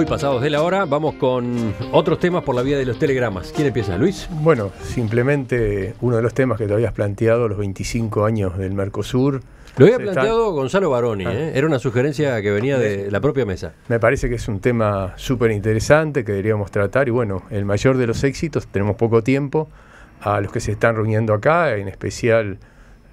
muy pasados de la hora. Vamos con otros temas por la vía de los telegramas. ¿Quién empieza, Luis? Bueno, simplemente uno de los temas que te habías planteado, los 25 años del Mercosur. Lo había planteado Gonzalo Baroni, ah. ¿eh? era una sugerencia que venía de la propia mesa. Me parece que es un tema súper interesante que deberíamos tratar y bueno, el mayor de los éxitos, tenemos poco tiempo, a los que se están reuniendo acá, en especial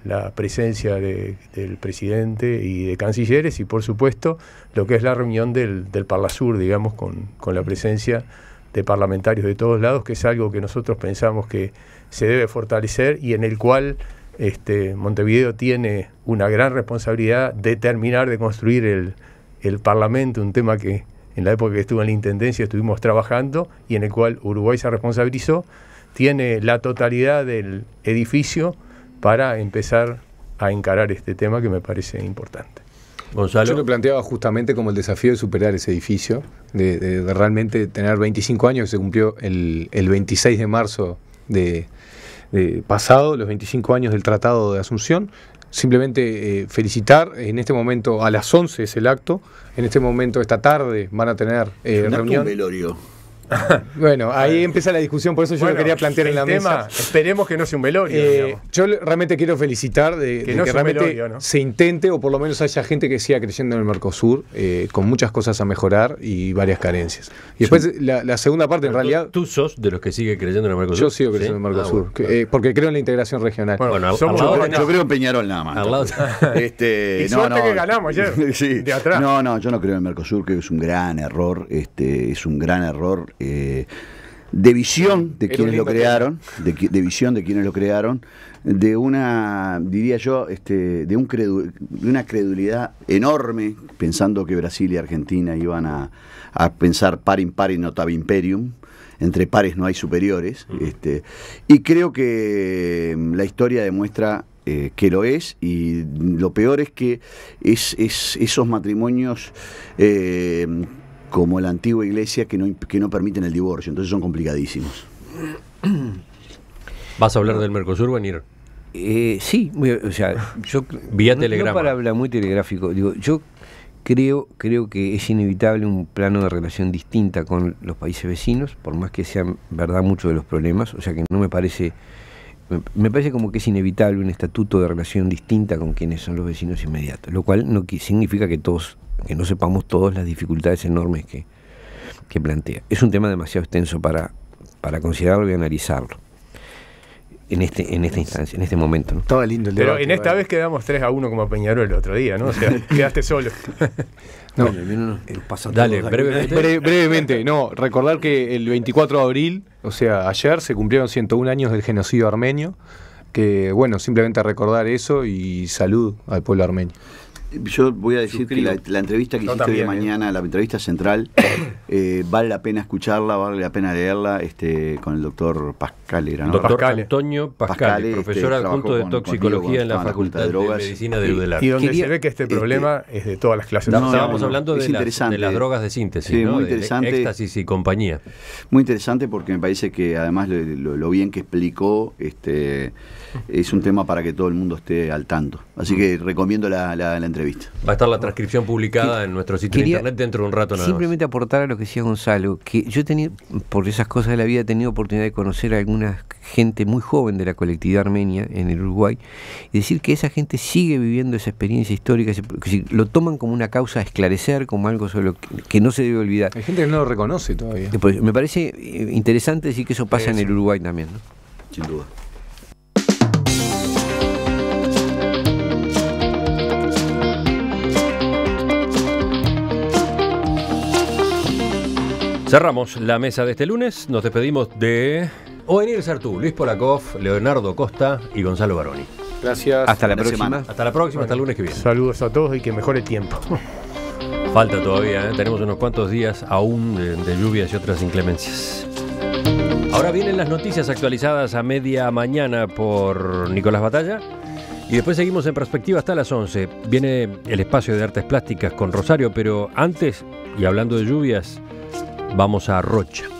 la presencia del presidente y de cancilleres y por supuesto lo que es la reunión del, del Parlasur, digamos, con, la presencia de parlamentarios de todos lados, que es algo que nosotros pensamos que se debe fortalecer y en el cual este, Montevideo tiene una gran responsabilidad de terminar de construir el, el Parlamento, un tema que en la época que estuvo en la Intendencia estuvimos trabajando y en el cual Uruguay se responsabilizó, tiene la totalidad del edificio, para empezar a encarar este tema que me parece importante. Gonzalo. Yo lo planteaba justamente como el desafío de superar ese edificio, de, realmente tener 25 años, que se cumplió el, 26 de marzo de, pasado, los 25 años del Tratado de Asunción. Simplemente eh, felicitar, en este momento a las 11 es el acto, en este momento esta tarde van a tener eh, reunión. bueno, ahí empieza la discusión, por eso yo lo quería plantear en la tema, mesa. Esperemos que no sea un velorio. Eh, yo realmente quiero felicitar de que, realmente se intente, o por lo menos haya gente que siga creyendo en el Mercosur, eh, con muchas cosas a mejorar y varias carencias. Y después la, segunda parte, en realidad. Tú, sos de los que sigue creyendo en el Mercosur? Yo sigo creyendo en el Mercosur, ah, eh, porque creo en la integración regional. Bueno, yo, creo, en Peñarol nada más. Este, no, no, que ganamos ayer. No, no, yo no creo en el Mercosur, que es un gran error. Este, es un gran error eh, de visión de quienes lo crearon, de, visión de quienes lo crearon, de una, diría yo, este, de, una credulidad enorme, pensando que Brasil y Argentina iban a, pensar par impar y notab imperium, entre pares no hay superiores, este, y creo que mm, la historia demuestra eh, que lo es y lo peor es que esos matrimonios eh, como la antigua iglesia que no, que no permiten el divorcio, entonces son complicadísimos. ¿Vas a hablar del Mercosur, venir? Eh, sí, o sea, yo vía No para hablar muy telegráfico, digo, yo creo creo que es inevitable un plano de relación distinta con los países vecinos, por más que sean verdad muchos de los problemas, o sea que no me parece me parece como que es inevitable un estatuto de relación distinta con quienes son los vecinos inmediatos, lo cual no significa que todos, que no sepamos todas las dificultades enormes que, plantea. Es un tema demasiado extenso para, para considerarlo y analizarlo en este en esta instancia, en este momento. Estaba lindo el debate, Pero en esta vez quedamos 3 a 1 como Peñarol el otro día, ¿no? O sea, quedaste solo. no, dale, brevemente. brevemente. No, recordar que el 24 de abril, o sea, ayer, se cumplieron 101 años del genocidio armenio. Que bueno, simplemente recordar eso y salud al pueblo armenio. Yo voy a decir que la, entrevista que hiciste de mañana, eh. la entrevista central, eh, vale la pena escucharla, vale la pena leerla este, con el doctor Pascal ¿no? Doctor Antonio Pascal eh, este, profesor adjunto de toxicología en la Facultad de, drogas, Medicina de Udelar. Y donde se ve que este, este problema es de todas las clases no, Estábamos hablando de, las, de, las, drogas de síntesis, muy interesante, de éxtasis y compañía. Muy interesante porque me parece que además lo, bien que explicó este, es un tema para que todo el mundo esté al tanto. Así que recomiendo la entrevista Va a estar la transcripción publicada en nuestro sitio de internet dentro de un rato. simplemente aportar a lo que decía Gonzalo, que yo he tenido, por esas cosas de la vida, he tenido oportunidad de conocer a alguna gente muy joven de la colectividad armenia en el Uruguay y decir que esa gente sigue viviendo esa experiencia histórica, que lo toman como una causa a esclarecer, como algo sobre que, no se debe olvidar. Hay gente que no lo reconoce todavía. me parece eh, interesante decir que eso pasa en el Uruguay también. ¿no? Sin duda. Cerramos la mesa de este lunes, nos despedimos de Oenir Sartú, Luis Polakov, Leonardo Costa y Gonzalo Baroni. Gracias. Hasta la, próxima. Hasta la próxima, hasta el lunes que viene. Saludos a todos y que mejore el tiempo. Falta todavía, ¿eh? tenemos unos cuantos días aún de lluvias y otras inclemencias. Ahora vienen las noticias actualizadas a media mañana por Nicolás Batalla. Y después seguimos en perspectiva hasta las 11. Viene el espacio de artes plásticas con Rosario, pero antes, y hablando de lluvias, vamos a Rocha.